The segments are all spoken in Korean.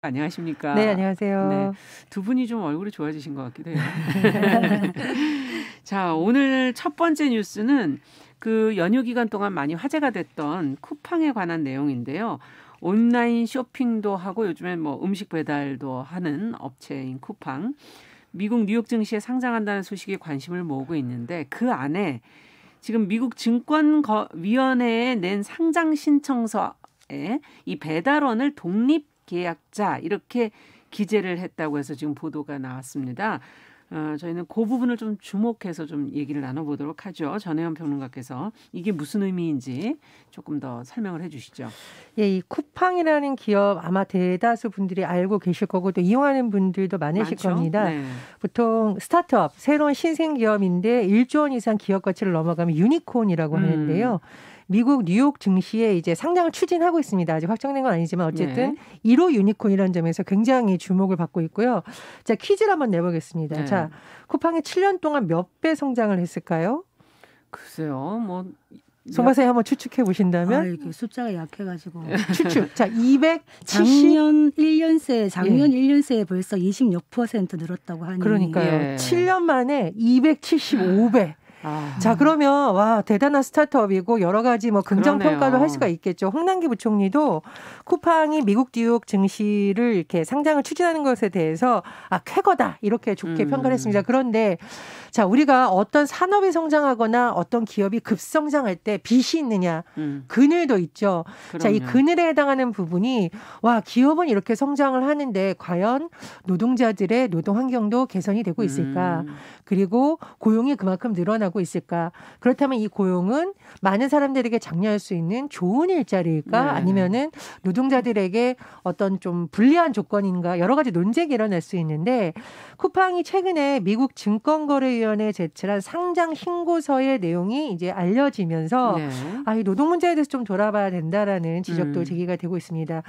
안녕하십니까? 네, 안녕하세요. 네, 두 분이 좀 얼굴이 좋아지신 것 같기도 해요. 자, 오늘 첫 번째 뉴스는 그 연휴 기간 동안 많이 화제가 됐던 쿠팡에 관한 내용인데요. 온라인 쇼핑도 하고 요즘엔 뭐 음식 배달도 하는 업체인 쿠팡. 미국 뉴욕 증시에 상장한다는 소식에 관심을 모으고 있는데 그 안에 지금 미국 증권위원회에 낸 상장 신청서에 이 배달원을 독립 계약자 이렇게 기재를 했다고 해서 지금 보도가 나왔습니다. 어, 저희는 그 부분을 좀 주목해서 좀 얘기를 나눠보도록 하죠. 전혜연 평론가께서 이게 무슨 의미인지 조금 더 설명을 해주시죠. 예, 이 쿠팡이라는 기업 아마 대다수 분들이 알고 계실 거고 또 이용하는 분들도 많으실 많죠? 겁니다. 네. 보통 스타트업 새로운 신생 기업인데 1조 원 이상 기업 가치를 넘어가면 유니콘이라고 음. 하는데요. 미국 뉴욕 증시에 이제 상장을 추진하고 있습니다. 아직 확정된 건 아니지만 어쨌든 네. 1호 유니콘이라는 점에서 굉장히 주목을 받고 있고요. 자, 퀴즈를 한번 내보겠습니다. 네. 자, 쿠팡이 7년 동안 몇 배 성장을 했을까요? 글쎄요. 뭐 송바세 한번 추측해 보신다면 아, 이게 숫자가 약해가지고 추측 자 270. 작년 1년새 작년 예. 1년새에 벌써 26% 늘었다고 하니 그러니까요 예. 7년 만에 275배 아. 자 그러면 와 대단한 스타트업이고 여러 가지 뭐 긍정 평가도 할 수가 있겠죠. 홍남기 부총리도 쿠팡이 미국 뉴욕 증시를 이렇게 상장을 추진하는 것에 대해서 아 쾌거다 이렇게 좋게 음. 평가를 했습니다. 그런데 자 우리가 어떤 산업이 성장하거나 어떤 기업이 급성장할 때 빚이 있느냐 음. 그늘도 있죠. 자 이 그늘에 해당하는 부분이 와 기업은 이렇게 성장을 하는데 과연 노동자들의 노동 환경도 개선이 되고 있을까? 음. 그리고 고용이 그만큼 늘어나 하고 있을까? 그렇다면 이 고용은 많은 사람들에게 장려할 수 있는 좋은 일자리일까? 네. 아니면은 노동자들에게 어떤 좀 불리한 조건인가? 여러 가지 논쟁이 일어날 수 있는데 쿠팡이 최근에 미국 증권거래위원회에 제출한 상장 신고서의 내용이 이제 알려지면서 네. 아, 이 노동 문제에 대해서 좀 돌아봐야 된다라는 지적도 음. 제기가 되고 있습니다.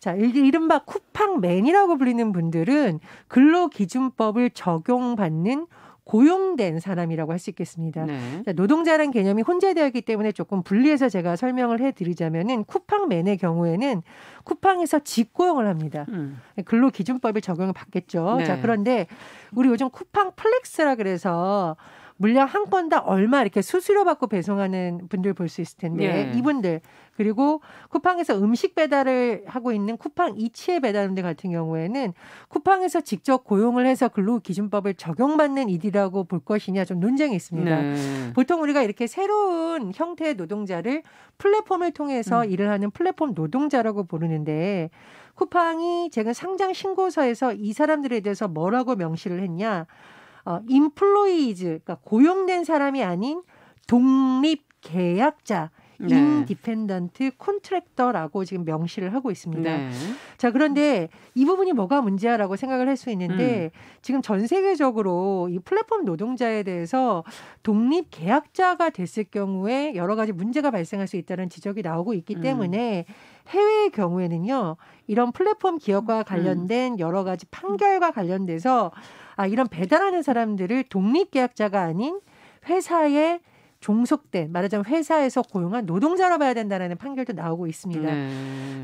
자, 이른바 쿠팡맨이라고 불리는 분들은 근로기준법을 적용받는 고용된 사람이라고 할 수 있겠습니다. 네. 노동자란 개념이 혼재되어 있기 때문에 조금 분리해서 제가 설명을 해드리자면은 쿠팡맨의 경우에는 쿠팡에서 직고용을 합니다. 음. 근로 기준법이 적용을 받겠죠. 네. 자 그런데 우리 요즘 쿠팡 플렉스라 그래서 물량 한 건당 얼마 이렇게 수수료 받고 배송하는 분들 볼 수 있을 텐데 예. 이분들 그리고 쿠팡에서 음식 배달을 하고 있는 쿠팡 이치의 배달원들 같은 경우에는 쿠팡에서 직접 고용을 해서 근로 기준법을 적용받는 일이라고 볼 것이냐 좀 논쟁이 있습니다. 네. 보통 우리가 이렇게 새로운 형태의 노동자를 플랫폼을 통해서 음. 일을 하는 플랫폼 노동자라고 부르는데 쿠팡이 제가 상장 신고서에서 이 사람들에 대해서 뭐라고 명시를 했냐? 어, 인플로이즈, 그러니까 고용된 사람이 아닌 독립 계약자. 네. 인디펜던트 콘트랙터라고 지금 명시를 하고 있습니다. 네. 자, 그런데 이 부분이 뭐가 문제야라고 생각을 할 수 있는데 음. 지금 전 세계적으로 이 플랫폼 노동자에 대해서 독립 계약자가 됐을 경우에 여러 가지 문제가 발생할 수 있다는 지적이 나오고 있기 음. 때문에 해외의 경우에는요 이런 플랫폼 기업과 음. 관련된 여러 가지 판결과 관련돼서 아, 이런 배달하는 사람들을 독립계약자가 아닌 회사에 종속된 말하자면 회사에서 고용한 노동자로 봐야 된다라는 판결도 나오고 있습니다. 네.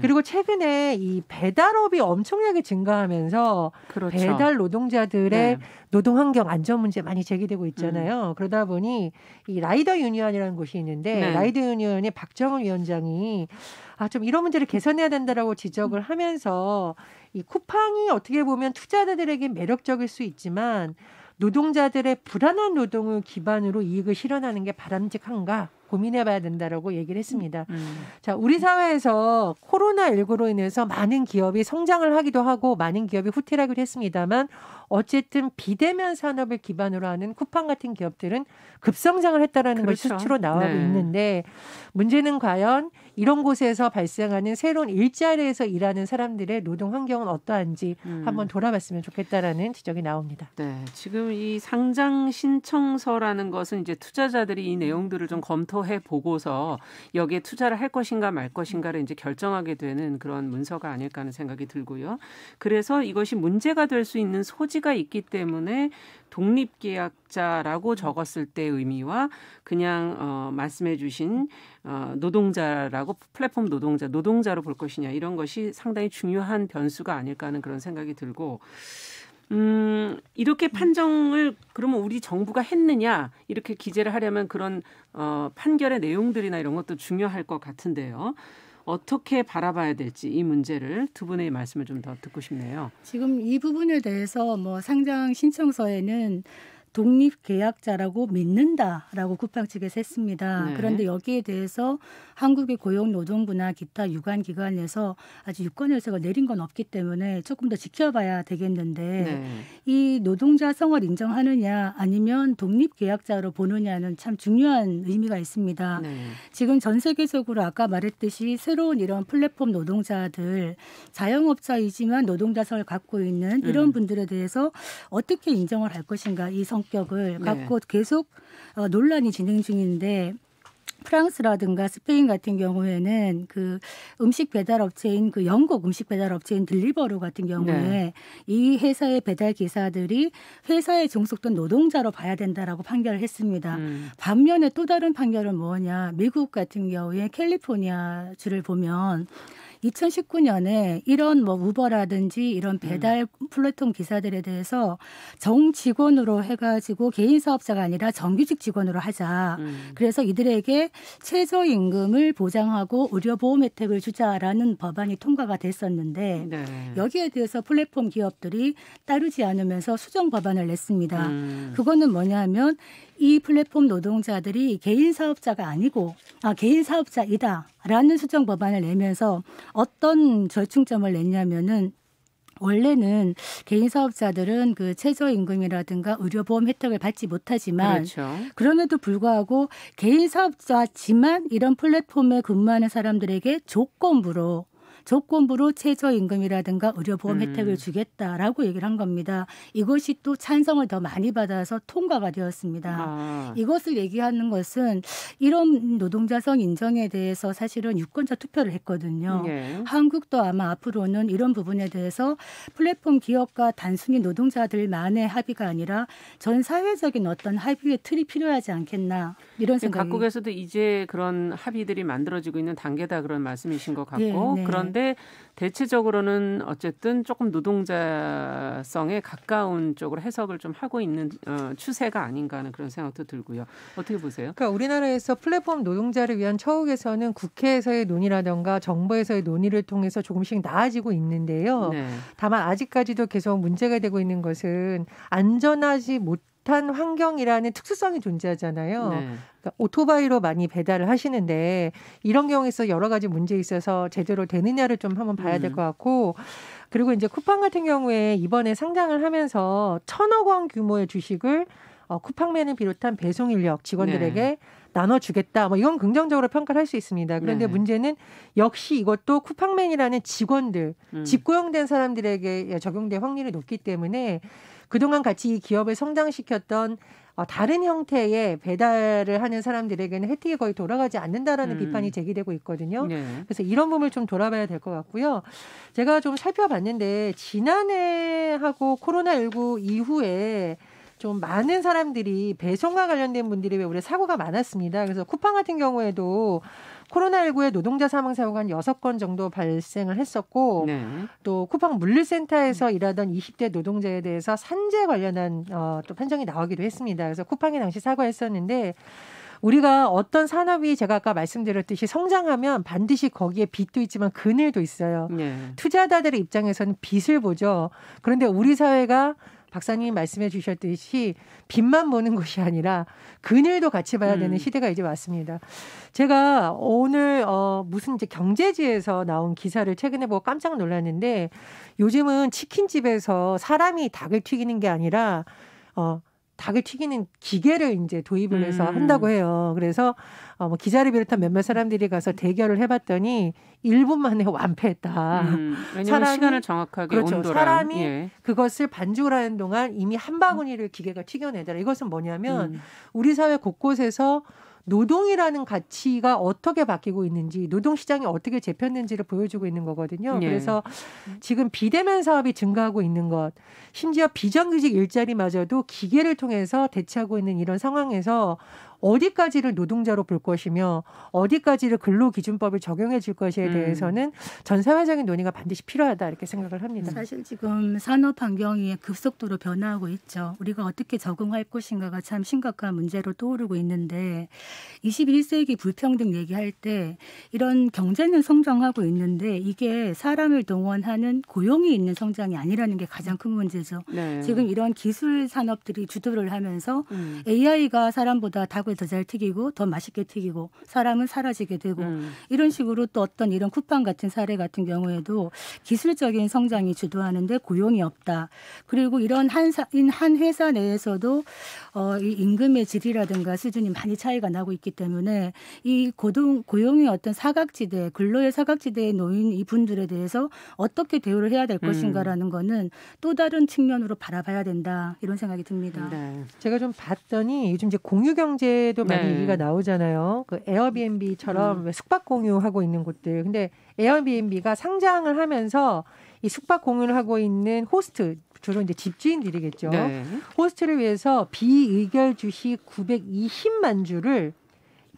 그리고 최근에 이 배달업이 엄청나게 증가하면서 그렇죠. 배달 노동자들의 네. 노동 환경 안전 문제 많이 제기되고 있잖아요. 음. 그러다 보니 이 라이더 유니언이라는 곳이 있는데 네. 라이더 유니언의 박정은 위원장이 아 좀 이런 문제를 개선해야 된다라고 지적을 하면서 이 쿠팡이 어떻게 보면 투자자들에게 매력적일 수 있지만 노동자들의 불안한 노동을 기반으로 이익을 실현하는 게 바람직한가 고민해봐야 된다라고 얘기를 했습니다. 음, 음. 자, 우리 사회에서 코로나 19로 인해서 많은 기업이 성장을 하기도 하고 많은 기업이 후퇴하기도 했습니다만 어쨌든 비대면 산업을 기반으로 하는 쿠팡 같은 기업들은 급성장을 했다라는 그렇죠. 것 수치로 나오고 네. 있는데 문제는 과연 이런 곳에서 발생하는 새로운 일자리에서 일하는 사람들의 노동 환경은 어떠한지 음. 한번 돌아봤으면 좋겠다라는 지적이 나옵니다. 네, 지금 이 상장 신청서라는 것은 이제 투자자들이 이 내용들을 좀 검토해 보고서 여기에 투자를 할 것인가 말 것인가를 이제 결정하게 되는 그런 문서가 아닐까 하는 생각이 들고요. 그래서 이것이 문제가 될 수 있는 소지 표시가 있기 때문에 독립계약자라고 적었을 때 의미와 그냥 어, 말씀해주신 어, 노동자라고 플랫폼 노동자 노동자로 볼 것이냐 이런 것이 상당히 중요한 변수가 아닐까 하는 그런 생각이 들고. 음, 이렇게 판정을 그러면 우리 정부가 했느냐 이렇게 기재를 하려면 그런 어, 판결의 내용들이나 이런 것도 중요할 것 같은데요. 어떻게 바라봐야 될지 이 문제를 두 분의 말씀을 좀 더 듣고 싶네요. 지금 이 부분에 대해서 뭐 상장 신청서에는 독립 계약자라고 믿는다라고 쿠팡 측에서 했습니다. 네. 그런데 여기에 대해서 한국의 고용노동부나 기타 유관 기관에서 아직 유권 열쇠가 내린 건 없기 때문에 조금 더 지켜봐야 되겠는데 네. 이 노동자 성을 인정하느냐 아니면 독립 계약자로 보느냐는 참 중요한 의미가 있습니다. 네. 지금 전 세계적으로 아까 말했듯이 새로운 이런 플랫폼 노동자들 자영업자이지만 노동자 성을 갖고 있는 이런 음. 분들에 대해서 어떻게 인정을 할 것인가 이성 성격을 네. 갖고 계속 어, 논란이 진행 중인데 프랑스라든가 스페인 같은 경우에는 그 음식 배달 업체인 그 영국 음식 배달 업체인 딜리버루 같은 경우에 네. 이 회사의 배달 기사들이 회사에 종속된 노동자로 봐야 된다라고 판결을 했습니다. 음. 반면에 또 다른 판결은 뭐냐 미국 같은 경우에 캘리포니아 주를 보면 2019년에 이런 뭐 우버라든지 이런 음. 배달 플랫폼 기사들에 대해서 정 직원으로 해가지고 개인 사업자가 아니라 정규직 직원으로 하자. 음. 그래서 이들에게 최저임금을 보장하고 의료보험 혜택을 주자라는 법안이 통과가 됐었는데 네. 여기에 대해서 플랫폼 기업들이 따르지 않으면서 수정 법안을 냈습니다. 음. 그거는 뭐냐면 이 플랫폼 노동자들이 개인 사업자가 아니고 아, 개인 사업자이다라는 수정 법안을 내면서 어떤 절충점을 냈냐면은 원래는 개인 사업자들은 그 최저임금이라든가 의료보험 혜택을 받지 못하지만 그렇죠. 그럼에도 불구하고 개인 사업자지만 이런 플랫폼에 근무하는 사람들에게 조건부로 조건부로 최저임금이라든가 의료보험 음. 혜택을 주겠다라고 얘기를 한 겁니다. 이것이 또 찬성을 더 많이 받아서 통과가 되었습니다. 아. 이것을 얘기하는 것은 이런 노동자성 인정에 대해서 사실은 유권자 투표를 했거든요. 예. 한국도 아마 앞으로는 이런 부분에 대해서 플랫폼 기업과 단순히 노동자들만의 합의가 아니라 전 사회적인 어떤 합의의 틀이 필요하지 않겠나 이런 예, 생각이 각국에서도 이제 그런 합의들이 만들어지고 있는 단계다 그런 말씀이신 것 예, 같고 예, 네. 그런 그런데 대체적으로는 어쨌든 조금 노동자성에 가까운 쪽으로 해석을 좀 하고 있는 어, 추세가 아닌가 하는 그런 생각도 들고요. 어떻게 보세요? 그러니까 우리나라에서 플랫폼 노동자를 위한 처우에서는 국회에서의 논의라던가 정부에서의 논의를 통해서 조금씩 나아지고 있는데요. 네. 다만 아직까지도 계속 문제가 되고 있는 것은 안전하지 못 비슷한 환경이라는 특수성이 존재하잖아요. 네. 그러니까 오토바이로 많이 배달을 하시는데 이런 경우에서 여러 가지 문제 있어서 제대로 되느냐를 좀 한번 봐야 될것 음. 같고 그리고 이제 쿠팡 같은 경우에 이번에 상장을 하면서 천억 원 규모의 주식을 어, 쿠팡맨을 비롯한 배송 인력 직원들에게 네. 나눠주겠다. 뭐 이건 긍정적으로 평가를 할 수 있습니다. 그런데 네. 문제는 역시 이것도 쿠팡맨이라는 직원들, 음. 직고용된 사람들에게 적용될 확률이 높기 때문에 그동안 같이 이 기업을 성장시켰던 어, 다른 형태의 배달을 하는 사람들에게는 혜택이 거의 돌아가지 않는다라는 음. 비판이 제기되고 있거든요. 네. 그래서 이런 부분을 좀 돌아봐야 될 것 같고요. 제가 좀 살펴봤는데 지난해하고 코로나19 이후에 좀 많은 사람들이 배송과 관련된 분들이 왜 우리 사고가 많았습니다. 그래서 쿠팡 같은 경우에도 코로나1 9의 노동자 사망 사고가 한 6건 정도 발생을 했었고 네. 또 쿠팡 물류센터에서 일하던 20대 노동자에 대해서 산재 관련한 어, 또 판정이 나오기도 했습니다. 그래서 쿠팡이 당시 사과했었는데 우리가 어떤 산업이 제가 아까 말씀드렸듯이 성장하면 반드시 거기에 빚도 있지만 그늘도 있어요. 네. 투자자들의 입장에서는 빚을 보죠. 그런데 우리 사회가 박사님 말씀해 주셨듯이 빛만 보는 것이 아니라 그늘도 같이 봐야 되는 음. 시대가 이제 왔습니다. 제가 오늘 어 무슨 이제 경제지에서 나온 기사를 최근에 보고 깜짝 놀랐는데 요즘은 치킨집에서 사람이 닭을 튀기는 게 아니라 어 닭을 튀기는 기계를 이제 도입을 해서 음. 한다고 해요. 그래서 어, 뭐 기자를 비롯한 몇몇 사람들이 가서 대결을 해봤더니 1분 만에 완패했다. 음. 사람이, 시간을 정확하게 그렇죠. 온도랑. 사람이 예. 그것을 반죽을 하는 동안 이미 한 바구니를 기계가 튀겨내더라. 이것은 뭐냐면 음. 우리 사회 곳곳에서 노동이라는 가치가 어떻게 바뀌고 있는지 노동 시장이 어떻게 재폈는지를 보여주고 있는 거거든요. 예. 그래서 음. 지금 비대면 사업이 증가하고 있는 것, 심지어 비정규직 일자리마저도 기계를 통해서 대체하고 있는 이런 상황에서 어디까지를 노동자로 볼 것이며 어디까지를 근로기준법을 적용해 줄 것에 음. 대해서는 전 사회적인 논의가 반드시 필요하다 이렇게 생각을 합니다. 사실 지금 산업 환경이 급속도로 변화하고 있죠. 우리가 어떻게 적응할 것인가가 참 심각한 문제로 떠오르고 있는데 21세기 불평등 얘기할 때 이런 경제는 성장하고 있는데 이게 사람을 동원하는 고용이 있는 성장이 아니라는 게 가장 큰 문제죠. 네. 지금 이런 기술 산업들이 주도를 하면서 음. AI가 사람보다 다고 콩나더잘 튀기고 더 맛있게 튀기고 사람은 사라지게 되고 음. 이런 식으로 또 어떤 이런 쿠팡 같은 사례 같은 경우에도 기술적인 성장이 주도하는데 고용이 없다. 그리고 이런 한, 사, 한 회사 내에서도 어, 이 임금의 질이라든가 수준이 많이 차이가 나고 있기 때문에 이 고동, 고용의 어떤 사각지대, 근로의 사각지대에 놓인 이분들에 대해서 어떻게 대우를 해야 될 음. 것인가라는 음. 거는 또 다른 측면으로 바라봐야 된다. 이런 생각이 듭니다. 네. 제가 좀 봤더니 요즘 이제 공유경제 문제도 많이 네. 얘기가 나오잖아요. 그 에어비앤비처럼 음. 숙박 공유하고 있는 곳들. 근데 에어비앤비가 상장을 하면서 이 숙박 공유를 하고 있는 호스트 주로 이제 집주인들이겠죠. 네. 호스트를 위해서 비의결 주식 920만 주를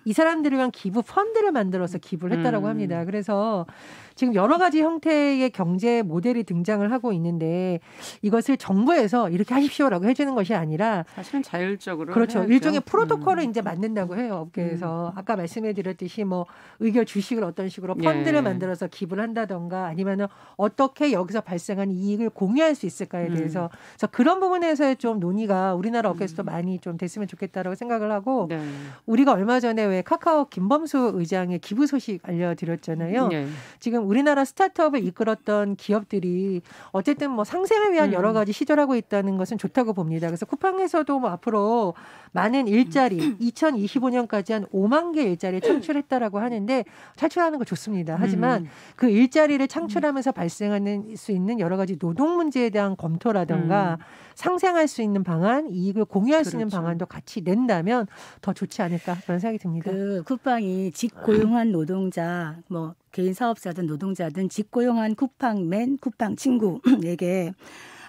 이 사람들을 위한 기부 펀드를 만들어서 기부를 했다라고 음. 합니다. 그래서 지금 여러 가지 형태의 경제 모델이 등장을 하고 있는데 이것을 정부에서 이렇게 하십시오라고 해주는 것이 아니라 사실은 자율적으로 그렇죠. 해야죠. 일종의 프로토콜을 음. 이제 만든다고 해요. 업계에서 음. 아까 말씀해드렸듯이 뭐 의결 주식을 어떤 식으로 펀드를 예. 만들어서 기부한다던가 를 아니면은 어떻게 여기서 발생한 이익을 공유할 수 있을까에 음. 대해서 음. 그래서 그런 부분에서의 좀 논의가 우리나라 업계에서도 음. 많이 좀 됐으면 좋겠다라고 생각을 하고 네. 우리가 얼마 전에 왜 카카오 김범수 의장의 기부 소식 알려드렸잖아요. 네. 지금 지금 우리나라 스타트업을 이끌었던 기업들이 어쨌든 뭐 상생을 위한 음. 여러 가지 시절하고 있다는 것은 좋다고 봅니다. 그래서 쿠팡에서도 뭐 앞으로 많은 일자리 2025년까지 음. 한 5만 개 일자리 음. 창출했다라고 하는데 창출하는거 좋습니다. 하지만 그 일자리를 창출하면서 발생하는 수 있는 여러 가지 노동 문제에 대한 검토라든가 음. 상생할 수 있는 방안, 이익을 공유할 그렇죠. 수 있는 그렇죠. 방안도 같이 낸다면 더 좋지 않을까 그런 생각이 듭니다. 그 쿠팡이 직고용한 노동자 뭐 개인 사업자든 노동자든 직고용한 쿠팡맨, 쿠팡 친구에게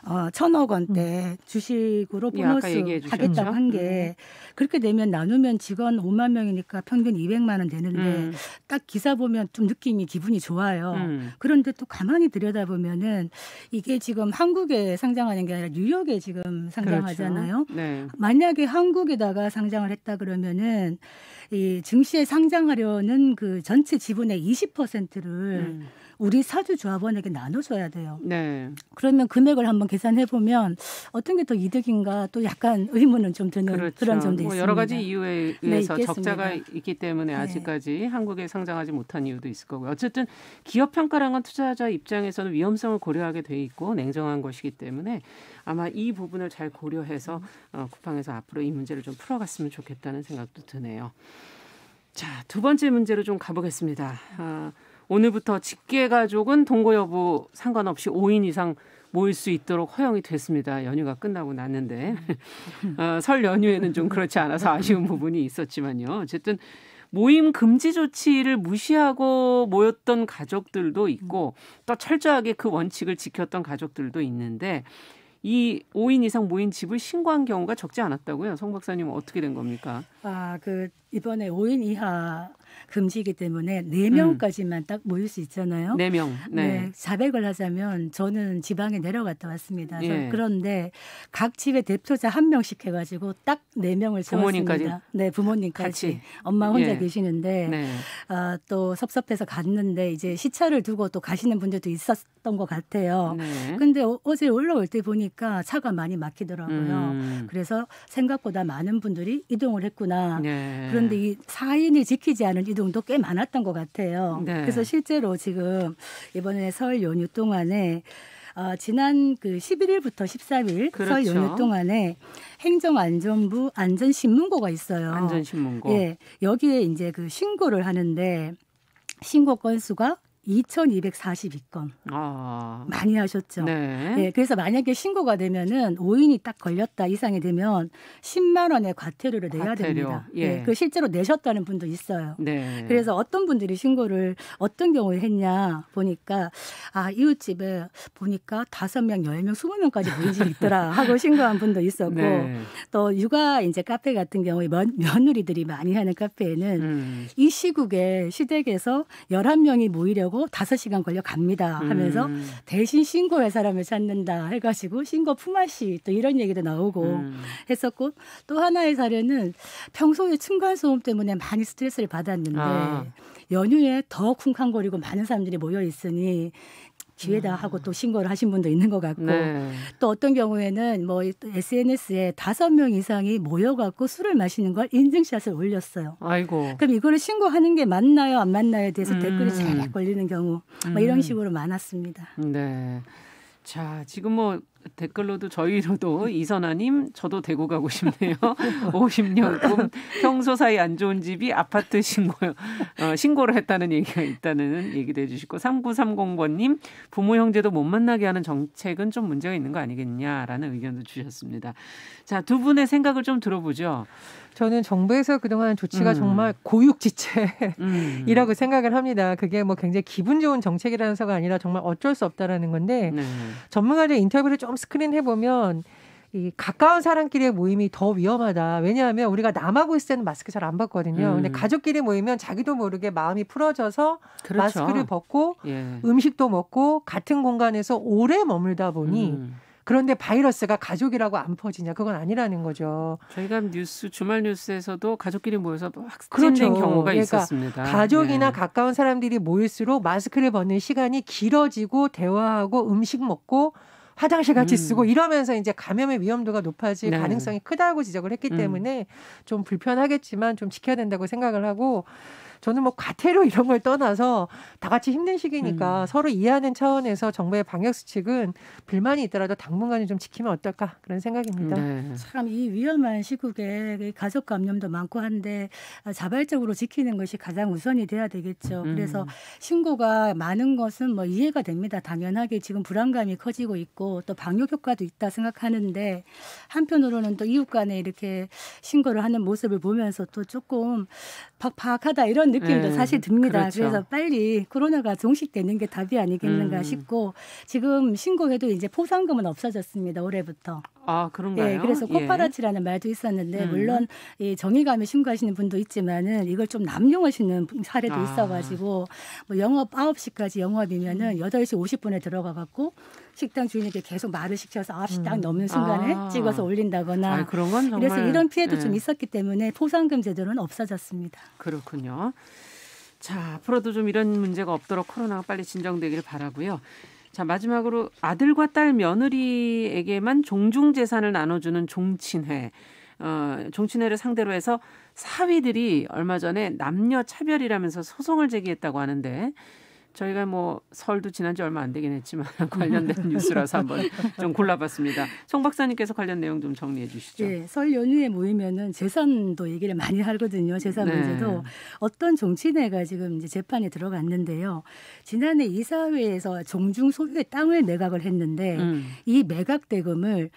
어, 천억 원대 음. 주식으로 예, 보너스 하겠다고 한게 음. 그렇게 되면 나누면 직원 5만 명이니까 평균 200만 원 되는데 음. 딱 기사 보면 좀 느낌이 기분이 좋아요. 음. 그런데 또 가만히 들여다보면은 이게 지금 한국에 상장하는 게 아니라 뉴욕에 지금 상장하잖아요. 그렇죠. 네. 만약에 한국에다가 상장을 했다 그러면은 이 증시에 상장하려는 그 전체 지분의 20%를 음. 우리 사주 조합원에게 나눠줘야 돼요. 네. 그러면 금액을 한번 계산해 보면 어떤 게 더 이득인가 또 약간 의문은 좀 드는 그렇죠. 그런 점도 뭐 있습니다. 여러 가지 이유에 네, 의해서 네, 적자가 있기 때문에 네. 아직까지 네. 한국에 상장하지 못한 이유도 있을 거고요. 어쨌든 기업 평가랑은 투자자 입장에서는 위험성을 고려하게 돼 있고 냉정한 것이기 때문에 아마 이 부분을 잘 고려해서 어, 쿠팡에서 앞으로 이 문제를 좀 풀어갔으면 좋겠다는 생각도 드네요. 자, 두 번째 문제로 좀 가보겠습니다. 어, 오늘부터 직계가족은 동거 여부 상관없이 5인 이상 모일 수 있도록 허용이 됐습니다. 연휴가 끝나고 났는데 음. 어, 설 연휴에는 좀 그렇지 않아서 아쉬운 부분이 있었지만요. 어쨌든 모임 금지 조치를 무시하고 모였던 가족들도 있고 음. 또 철저하게 그 원칙을 지켰던 가족들도 있는데 이 5인 이상 모인 집을 신고한 경우가 적지 않았다고요. 송 박사님 어떻게 된 겁니까? 아, 그 이번에 5인 이하 금지이기 때문에 4명까지만 음. 딱 모일 수 있잖아요. 4명. 네. 네. 400을 하자면 저는 지방에 내려갔다 왔습니다. 예. 그런데 각 집에 대표자 한 명씩 해가지고 딱 4명을 부모님까지? 네, 부모님까지. 같이. 엄마 혼자 예. 계시는데 네. 어, 또 섭섭해서 갔는데 이제 시차를 두고 또 가시는 분들도 있었던 것 같아요. 네. 근데 어, 어제 올라올 때 보니까 차가 많이 막히더라고요. 음. 그래서 생각보다 많은 분들이 이동을 했구나. 네. 그런데 이 사인을 지키지 않은 하는 이동도 꽤 많았던 것 같아요. 네. 그래서 실제로 지금 이번에 설 연휴 동안에 어, 지난 그 11일부터 13일 그렇죠. 설 연휴 동안에 행정안전부 안전신문고가 있어요. 안전신문고. 예. 여기에 이제 그 신고를 하는데 신고 건수가 2,242건. 아. 많이 하셨죠. 네. 네. 그래서 만약에 신고가 되면은 5인이 딱 걸렸다 이상이 되면 10만 원의 과태료를 내야 과태료. 됩니다. 예. 네. 그 실제로 내셨다는 분도 있어요. 네. 그래서 어떤 분들이 신고를 어떤 경우에 했냐 보니까 아, 이웃집에 보니까 5명, 10명, 20명까지 모인 집 있더라 하고 신고한 분도 있었고 네. 또 육아 이제 카페 같은 경우에 며, 며느리들이 많이 하는 카페에는 음. 이 시국에 시댁에서 11명이 모이려고 나고다 시간 걸려 갑니다 하면서 음. 대신 신고할 사람을 찾는다 해가지고 신고 품앗이 또 이런 얘기도 나오고 음. 했었고 또 하나의 사례는 평소에 층간소음 때문에 많이 스트레스를 받았는데 아. 연휴에 더 쿵쾅거리고 많은 사람들이 모여 있으니 뒤에다 음. 하고 또 신고를 하신 분도 있는 것 같고 네. 또 어떤 경우에는 뭐 SNS에 다섯 명 이상이 모여갖고 술을 마시는 걸 인증샷을 올렸어요. 아이고. 그럼 이거를 신고하는 게 맞나요 안 맞나요에 대해서 음. 댓글이 잘 걸리는 경우 음. 뭐 이런 음. 식으로 많았습니다. 네. 자 지금 뭐 댓글로도 저희로도 이선아님 저도 대구 가고 싶네요. 50년 꿈 평소 사이 안 좋은 집이 아파트 신고 어, 신고를 했다는 얘기가 있다는 얘기도 해주시고 3930번님 부모 형제도 못 만나게 하는 정책은 좀 문제가 있는 거 아니겠냐라는 의견도 주셨습니다. 자두 분의 생각을 좀 들어보죠. 저는 정부에서 그동안 조치가 음. 정말 고육지책이라고 음. 생각을 합니다. 그게 뭐 굉장히 기분 좋은 정책이라는 서가 아니라 정말 어쩔 수 없다라는 건데 네. 전문가들 인터뷰를 좀 스크린해 보면 이 가까운 사람끼리의 모임이 더 위험하다. 왜냐하면 우리가 남하고 있을 때는 마스크 잘 안 벗거든요. 음. 근데 가족끼리 모이면 자기도 모르게 마음이 풀어져서 그렇죠. 마스크를 벗고 예. 음식도 먹고 같은 공간에서 오래 머물다 보니 음. 그런데 바이러스가 가족이라고 안 퍼지냐 그건 아니라는 거죠. 저희가 뉴스 주말 뉴스에서도 가족끼리 모여서 확진된 그렇죠. 경우가 그러니까 있었습니다. 가족이나 네. 가까운 사람들이 모일수록 마스크를 벗는 시간이 길어지고 대화하고 음식 먹고 화장실 같이 음. 쓰고 이러면서 이제 감염의 위험도가 높아질 네. 가능성이 크다고 지적을 했기 음. 때문에 좀 불편하겠지만 좀 지켜야 된다고 생각을 하고 저는 뭐 과태료 이런 걸 떠나서 다 같이 힘든 시기니까 음. 서로 이해하는 차원에서 정부의 방역 수칙은 불만이 있더라도 당분간은 좀 지키면 어떨까 그런 생각입니다. 네. 참이 위험한 시국에 가족 감염도 많고 한데 자발적으로 지키는 것이 가장 우선이 돼야 되겠죠. 음. 그래서 음. 신고가 많은 것은 뭐 이해가 됩니다. 당연하게 지금 불안감이 커지고 있고 또 방역 효과도 있다 생각하는데 한편으로는 또 이웃 간에 이렇게 신고를 하는 모습을 보면서 또 조금 박박하다 이런 느낌도 네, 사실 듭니다. 그렇죠. 그래서 빨리 코로나가 종식되는 게 답이 아니겠는가 음. 싶고 지금 신고해도 이제 포상금은 없어졌습니다. 올해부터. 아 그런가요? 예, 그래서 코바라치라는 예. 말도 있었는데 음. 물론 이 정의감에 심고하시는 분도 있지만은 이걸 좀 남용하시는 사례도 아. 있어가지고 뭐 영업 9시까지 영업이면은 8시 50분에 들어가갖고 식당 주인에게 계속 말을 시켜서 아홉 시 음. 넘는 순간에 아. 찍어서 올린다거나 아 그런 건 정말, 그래서 이런 피해도 예. 좀 있었기 때문에 포상금 제도는 없어졌습니다. 그렇군요. 자, 앞으로도 좀 이런 문제가 없도록 코로나가 빨리 진정되기를 바라고요. 자, 마지막으로 아들과 딸 며느리에게만 종중 재산을 나눠주는 종친회. 어, 종친회를 상대로 해서 사위들이 얼마 전에 남녀 차별이라면서 소송을 제기했다고 하는데 저희가 뭐 설도 지난 지 얼마 안 되긴 했지만 관련된 뉴스라서 한번 좀 골라봤습니다. 송 박사님께서 관련 내용 좀 정리해 주시죠. 네, 설 연휴에 모이면은 재산도 얘기를 많이 하거든요. 재산 네. 문제도 어떤 정치인가 지금 이제 재판에 들어갔는데요. 지난해 이사회에서 종중 소유의 땅을 매각을 했는데 음. 이 매각 대금을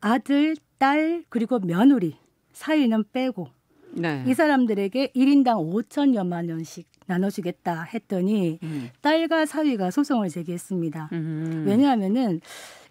아들, 딸 그리고 며느리 사위는 빼고 네. 이 사람들에게 1인당 5천여만 원씩 나눠주겠다 했더니 음. 딸과 사위가 소송을 제기했습니다. 음. 왜냐하면은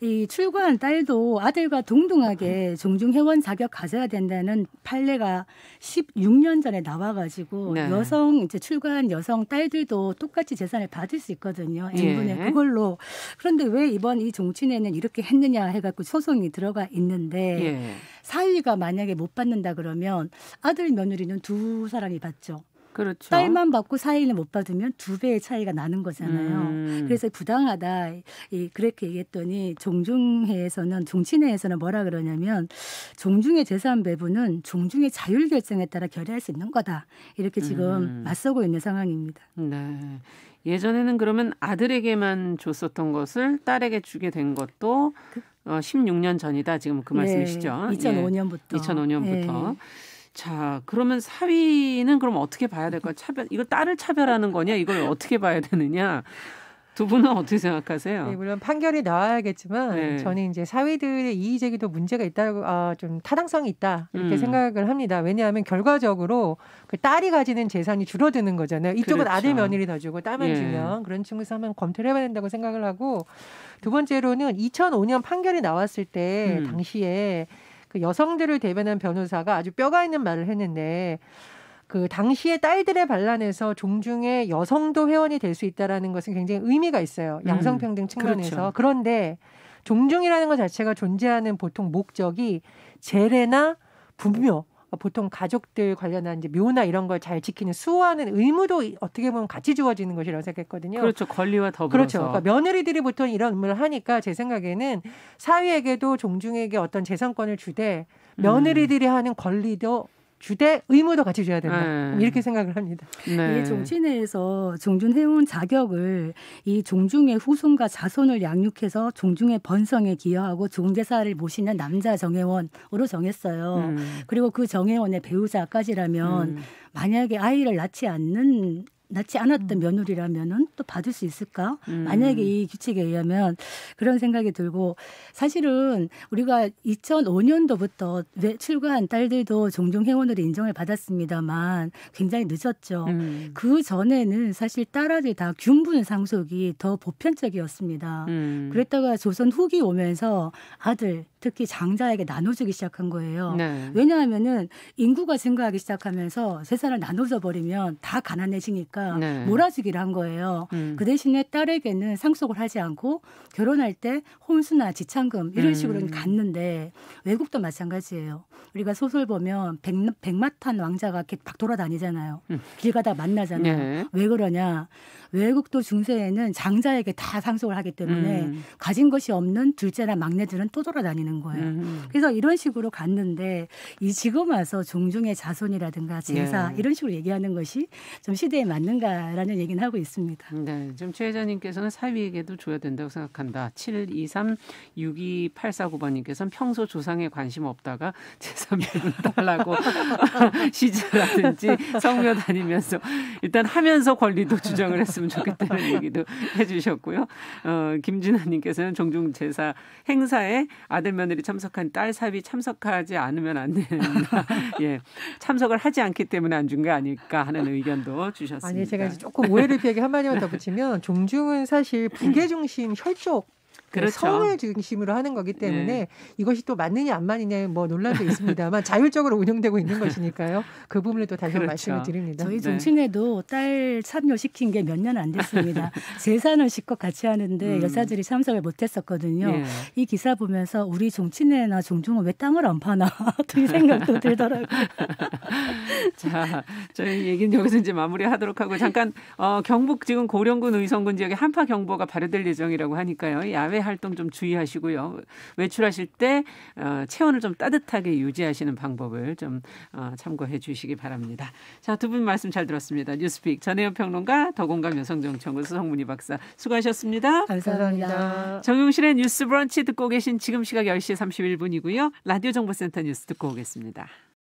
이 출가한 딸도 아들과 동등하게 음. 종중 회원 자격 가져야 된다는 판례가 16년 전에 나와가지고 네. 여성 이제 출가한 여성 딸들도 똑같이 재산을 받을 수 있거든요. 예. 인분의 예. 그걸로 그런데 왜 이번 이 종친회는 이렇게 했느냐 해갖고 소송이 들어가 있는데 예. 사위가 만약에 못 받는다 그러면 아들 며느리는 두 사람이 받죠. 그렇죠. 딸만 받고 사인을 못 받으면 두 배의 차이가 나는 거잖아요. 음. 그래서 부당하다. 이 그렇게 얘기했더니 종중회에서는 종친회에서는 뭐라 그러냐면 종중의 재산 배분은 종중의 자율 결정에 따라 결의할 수 있는 거다. 이렇게 지금 음. 맞서고 있는 상황입니다. 네. 예전에는 그러면 아들에게만 줬었던 것을 딸에게 주게 된 것도 그, 어, 16년 전이다. 지금 그 예. 말씀이시죠. 2005년부터. 예. 2005년부터. 네. 예. 자, 그러면 사위는 그럼 어떻게 봐야 될까요? 차별, 이거 딸을 차별하는 거냐? 이걸 어떻게 봐야 되느냐? 두 분은 어떻게 생각하세요? 네, 물론 판결이 나와야겠지만 네. 저는 이제 사위들의 이의 제기도 문제가 있다고 아, 좀 타당성이 있다 이렇게 음. 생각을 합니다. 왜냐하면 결과적으로 그 딸이 가지는 재산이 줄어드는 거잖아요. 이쪽은 그렇죠. 아들 며느리 더 주고 딸만 예. 주면 그런 측면에서 한번 검토를 해봐야 된다고 생각을 하고 두 번째로는 2005년 판결이 나왔을 때 음. 당시에 그 여성들을 대변한 변호사가 아주 뼈가 있는 말을 했는데 그 당시에 딸들의 반란에서 종중에 여성도 회원이 될 수 있다라는 것은 굉장히 의미가 있어요. 음, 양성평등 측면에서. 그렇죠. 그런데 종중이라는 것 자체가 존재하는 보통 목적이 재래나 분묘 그러니까 보통 가족들 관련한 이제 묘나 이런 걸 잘 지키는 수호하는 의무도 어떻게 보면 같이 주어지는 것이라고 생각했거든요. 그렇죠. 권리와 더불어서. 그렇죠. 그러니까 며느리들이 보통 이런 의무를 하니까 제 생각에는 사위에게도 종중에게 어떤 재산권을 주되 음. 며느리들이 음. 하는 권리도 주대 의무도 같이 줘야 된다. 네. 뭐 이렇게 생각을 합니다. 네. 이정친회에서 종준해운 자격을 이 종중의 후손과 자손을 양육해서 종중의 번성에 기여하고 종제사를 모시는 남자 정회원으로 정했어요. 음. 그리고 그 정회원의 배우자까지라면 음. 만약에 아이를 낳지 않는 낳지 않았던 음. 며느리라면은 또 받을 수 있을까? 음. 만약에 이 규칙에 의하면 그런 생각이 들고 사실은 우리가 2005년도부터 출가한 딸들도 종종 행원으로 인정을 받았습니다만 굉장히 늦었죠. 음. 그 전에는 사실 딸아들 다 균분 상속이 더 보편적이었습니다. 음. 그랬다가 조선 후기 오면서 아들 특히 장자에게 나눠주기 시작한 거예요. 네. 왜냐하면은 인구가 증가하기 시작하면서 세상을 나눠져 버리면 다 가난해지니까 되니까 네. 몰아주기를 한 거예요. 음. 그 대신에 딸에게는 상속을 하지 않고 결혼할 때 혼수나 지참금 이런 식으로 음. 갔는데 외국도 마찬가지예요. 우리가 소설 보면 백, 백마탄 왕자가 이렇게 막 돌아다니잖아요. 음. 길 가다 만나잖아요. 네. 왜 그러냐? 외국도 중세에는 장자에게 다 상속을 하기 때문에 음. 가진 것이 없는 둘째나 막내들은 또 돌아다니는 거예요. 음. 그래서 이런 식으로 갔는데 이 지금 와서 종중의 자손이라든가 제사 네. 이런 식으로 얘기하는 것이 좀 시대에 맞는 않는가라는 얘기는 하고 있습니다. 네. 지금 최 회장님께서는 사위에게도 줘야 된다고 생각한다. 7 2 3 6 2 8 9번님께서는 평소 조상에 관심 없다가 재산비를 달라고 시제라든지 성묘 다니면서 일단 하면서 권리도 주장을 했으면 좋겠다는 얘기도 해주셨고요. 어, 김진아님께서는 종종 제사 행사에 아들 며느리 참석한 딸 사위 참석하지 않으면 안 된다. 예, 참석을 하지 않기 때문에 안 준 게 아닐까 하는 의견도 주셨습니다. 아니, 예, 제가 이제 그러니까. 조금 오해를 피하게 한마디만 더 붙이면 종중은 사실 부계 중심 혈족 네, 그렇죠. 성을 중심으로 하는 거기 때문에 네. 이것이 또 맞느냐 안 맞느냐의 뭐 논란도 있습니다만 자율적으로 운영되고 있는 것이니까요. 그 부분을 또 다시 그렇죠. 말씀을 드립니다. 저희 정신에도 네. 딸 참여시킨 게 몇 년 안 됐습니다. 재산을 실컷 같이 하는데 음. 여사들이 참석을 못했었거든요. 예. 이 기사 보면서 우리 종친회나 종종은 왜 땅을 안 파나 이 생각도 들더라고요. 자, 저희 얘기는 여기서 이제 마무리하도록 하고 잠깐 어, 경북 지금 고령군 의성군 지역에 한파 경보가 발효될 예정이라고 하니까요. 야외 활동 좀 주의하시고요. 외출하실 때 어, 체온을 좀 따뜻하게 유지하시는 방법을 좀 어, 참고해 주시기 바랍니다. 자, 두 분 말씀 잘 들었습니다. 뉴스픽 전혜연 평론가, 더공감 여성정연구소 성문희 박사 수고하셨습니다. 감사합니다. 정용실의 뉴스 브런치 듣고 계신 지금 시각 10시 31분이고요. 라디오 정보센터 뉴스 듣고 오겠습니다.